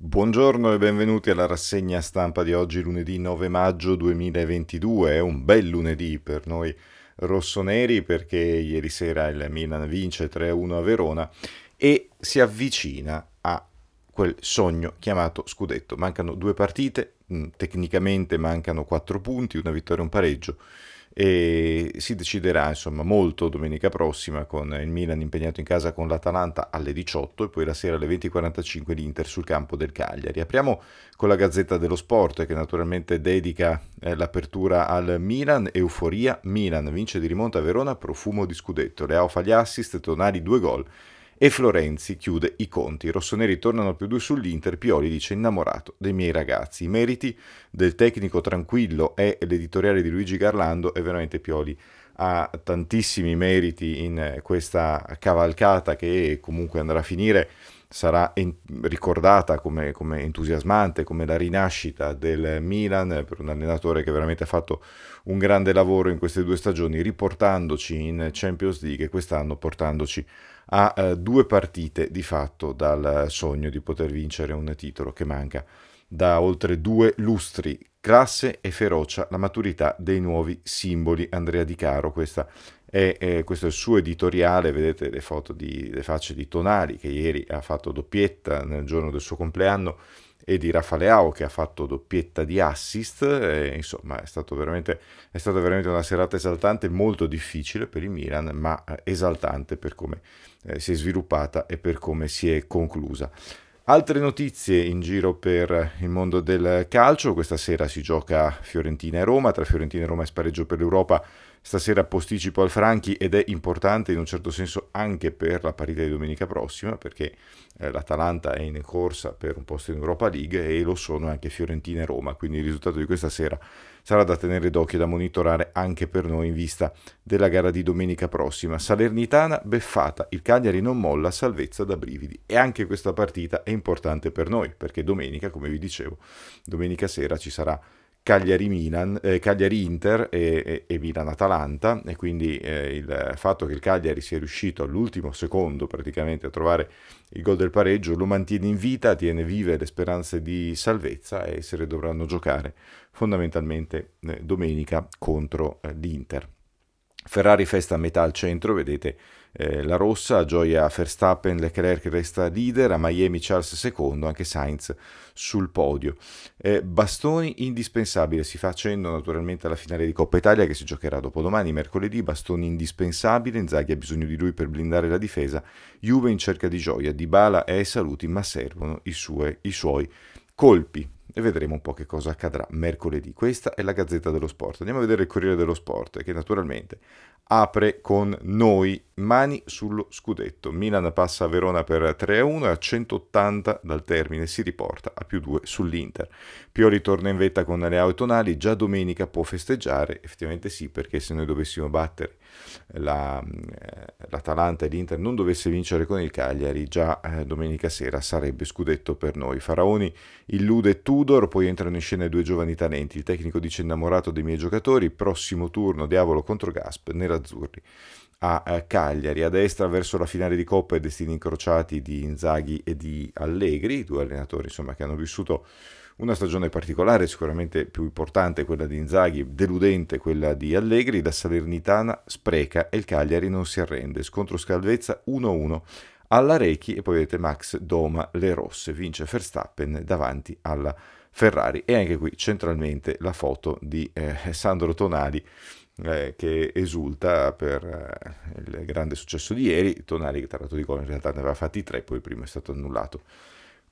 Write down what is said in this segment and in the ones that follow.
Buongiorno e benvenuti alla rassegna stampa di oggi, lunedì 9 maggio 2022. È un bel lunedì per noi rossoneri perché ieri sera il Milan vince 3-1 a Verona e si avvicina a quel sogno chiamato scudetto. Mancano due partite, mm, tecnicamente mancano quattro punti, una vittoria e un pareggio e si deciderà insomma molto domenica prossima con il Milan impegnato in casa con l'Atalanta alle 18 e poi la sera alle 20.45 l'Inter sul campo del Cagliari. Apriamo con la Gazzetta dello Sport che naturalmente dedica eh, l'apertura al Milan, euforia, Milan vince di rimonta a Verona, profumo di scudetto, Leao fa gli assist, Tonali due gol e Florenzi chiude i conti. I rossoneri tornano più due sull'Inter, Pioli dice innamorato dei miei ragazzi. I meriti del tecnico tranquillo e l'editoriale di Luigi Garlando è veramente Pioli ha tantissimi meriti in eh, questa cavalcata che comunque andrà a finire, sarà ricordata come, come, entusiasmante, come la rinascita del Milan eh, per un allenatore che veramente ha fatto un grande lavoro in queste due stagioni, riportandoci in Champions League e quest'anno portandoci a eh, due partite di fatto dal sogno di poter vincere un titolo che manca da oltre due lustri. Classe e ferocia, la maturità dei nuovi simboli. Andrea Di Caro, questa è, eh, questo è il suo editoriale, vedete le foto di, le facce di Tonali che ieri ha fatto doppietta nel giorno del suo compleanno e di Rafaleao che ha fatto doppietta di assist, e, insomma è, stato veramente, è stata veramente una serata esaltante, molto difficile per il Milan, ma eh, esaltante per come eh, si è sviluppata e per come si è conclusa. Altre notizie in giro per il mondo del calcio, questa sera si gioca Fiorentina e Roma, tra Fiorentina e Roma è spareggio per l'Europa Stasera posticipo al Franchi ed è importante in un certo senso anche per la partita di domenica prossima perché eh, l'Atalanta è in corsa per un posto in Europa League e lo sono anche Fiorentina e Roma, quindi il risultato di questa sera sarà da tenere d'occhio e da monitorare anche per noi in vista della gara di domenica prossima. Salernitana beffata, il Cagliari non molla, salvezza da brividi e anche questa partita è importante per noi perché domenica, come vi dicevo, domenica sera ci sarà Cagliari-Milan, eh, Cagliari-Inter e, e, e Milan-Atalanta e quindi eh, il fatto che il Cagliari sia riuscito all'ultimo secondo praticamente a trovare il gol del pareggio lo mantiene in vita, tiene vive le speranze di salvezza e se le dovranno giocare fondamentalmente eh, domenica contro eh, l'Inter. Ferrari festa a metà al centro, vedete eh, la rossa, a Gioia Verstappen, Leclerc resta leader, a Miami Charles II, anche Sainz sul podio. Eh, bastoni indispensabili, si fa accendo naturalmente alla finale di Coppa Italia che si giocherà dopodomani, mercoledì, bastoni indispensabili, Inzaghi ha bisogno di lui per blindare la difesa, Juve in cerca di Gioia, Dybala è saluti ma servono i, sue, i suoi colpi e vedremo un po' che cosa accadrà mercoledì. Questa è la Gazzetta dello Sport. Andiamo a vedere il Corriere dello Sport che naturalmente apre con noi mani sullo scudetto. Milan passa a Verona per 3-1 a 180 dal termine si riporta a più 2 sull'Inter. Pioli torna in vetta con Leao e Tonali, già domenica può festeggiare, effettivamente sì, perché se noi dovessimo battere la, eh, l'Atalanta e l'Inter non dovesse vincere con il Cagliari, già eh, domenica sera sarebbe scudetto per noi. Faraoni illude tutti Tudor, poi entrano in scena i due giovani talenti. Il tecnico dice innamorato dei miei giocatori, prossimo turno Diavolo contro Gasp, nerazzurri. A eh, Cagliari, a destra verso la finale di Coppa e destini incrociati di Inzaghi e di Allegri, due allenatori insomma, che hanno vissuto una stagione particolare, sicuramente più importante quella di Inzaghi, deludente quella di Allegri, da Salernitana spreca e il Cagliari non si arrende. Scontro scalvezza 1-1 alla Reiki e poi vedete Max doma le rosse, vince Verstappen davanti alla Ferrari e anche qui centralmente la foto di eh, Sandro Tonali eh, che esulta per eh, il grande successo di ieri, Tonali che tra l'altro gol in realtà ne aveva fatti tre, poi il primo è stato annullato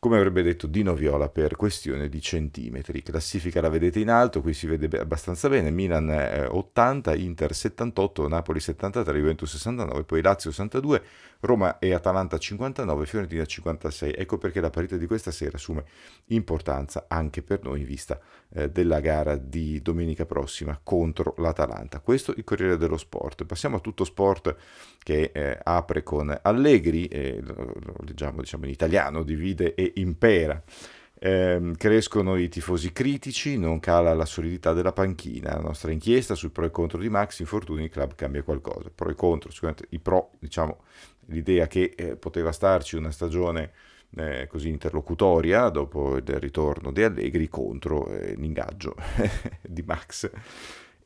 come avrebbe detto Dino Viola per questione di centimetri. Classifica la vedete in alto, qui si vede abbastanza bene, Milan 80, eh, Inter 78, Napoli 73, Juventus 69, poi Lazio 62, Roma e Atalanta 59, Fiorentina 56. Ecco perché la partita di questa sera assume importanza anche per noi in vista eh, della gara di domenica prossima contro l'Atalanta. Questo il Corriere dello Sport. Passiamo a tutto sport che eh, apre con Allegri, lo leggiamo diciamo in italiano, divide e impera. Eh, crescono i tifosi critici, non cala la solidità della panchina. La nostra inchiesta sul pro e contro di Max, infortuni, il club cambia qualcosa. Pro e contro, sicuramente i pro, diciamo, l'idea che eh, poteva starci una stagione eh, così interlocutoria dopo il ritorno di Allegri contro eh, l'ingaggio di Max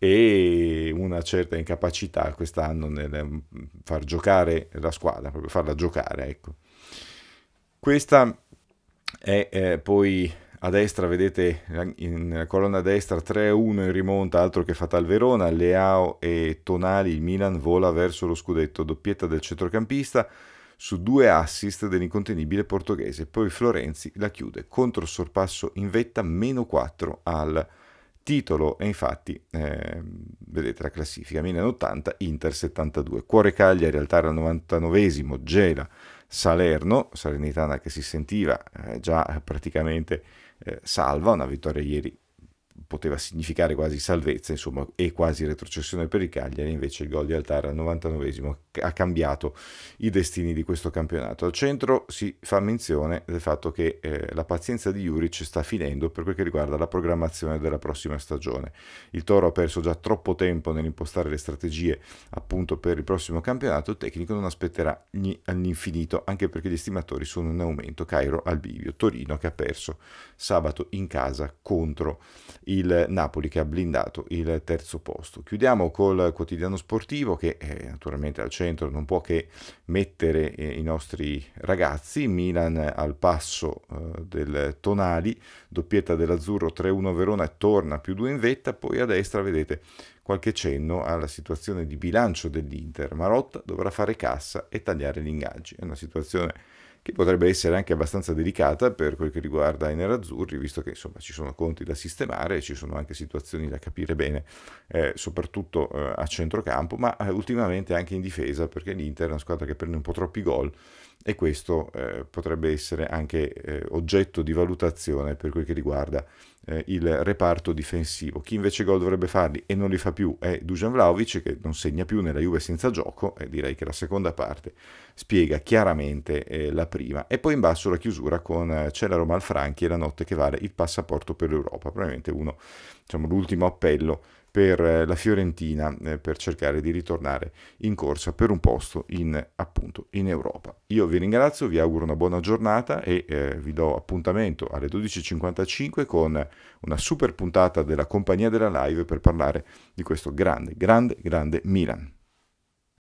e una certa incapacità quest'anno nel mm, far giocare la squadra, proprio farla giocare, ecco. Questa e eh, poi a destra vedete nella colonna destra 3-1 in rimonta altro che Fatal Verona, Leao e Tonali, il Milan vola verso lo scudetto, doppietta del centrocampista su due assist dell'incontenibile portoghese, poi Florenzi la chiude, contro sorpasso in vetta meno 4 al titolo e infatti eh, vedete la classifica Milan 80, Inter 72, Cuore Cagliari, Altara 99, Gela Salerno, Salernitana che si sentiva eh, già eh, praticamente eh, salva, una vittoria ieri poteva significare quasi salvezza insomma, e quasi retrocessione per il Cagliari, invece il gol di Altara al 99 ha cambiato i destini di questo campionato. Al centro si fa menzione del fatto che eh, la pazienza di Juric sta finendo per quel che riguarda la programmazione della prossima stagione. Il Toro ha perso già troppo tempo nell'impostare le strategie appunto per il prossimo campionato, il tecnico non aspetterà all'infinito, anche perché gli stimatori sono in aumento. Cairo al bivio, Torino che ha perso sabato in casa contro il il Napoli che ha blindato il terzo posto. Chiudiamo col quotidiano sportivo che eh, naturalmente al centro non può che mettere eh, i nostri ragazzi, Milan al passo eh, del Tonali, doppietta dell'Azzurro 3-1 Verona torna più 2 in vetta, poi a destra vedete qualche cenno alla situazione di bilancio dell'Inter, Marotta dovrà fare cassa e tagliare gli ingaggi, è una situazione che potrebbe essere anche abbastanza delicata per quel che riguarda i nerazzurri, visto che insomma ci sono conti da sistemare e ci sono anche situazioni da capire bene, eh, soprattutto eh, a centrocampo, ma eh, ultimamente anche in difesa, perché l'Inter è una squadra che prende un po' troppi gol e questo eh, potrebbe essere anche eh, oggetto di valutazione per quel che riguarda eh, il reparto difensivo. Chi invece gol dovrebbe farli e non li fa più è Dujan Vlaovic, che non segna più nella Juve senza gioco, e direi che la seconda parte spiega chiaramente la prima e poi in basso la chiusura con eh, Celero Malfranchi e la notte che vale il passaporto per l'Europa, probabilmente uno, diciamo, l'ultimo appello per eh, la Fiorentina eh, per cercare di ritornare in corsa per un posto in, appunto in Europa. Io vi ringrazio, vi auguro una buona giornata e eh, vi do appuntamento alle 12.55 con una super puntata della compagnia della live per parlare di questo grande, grande, grande Milan.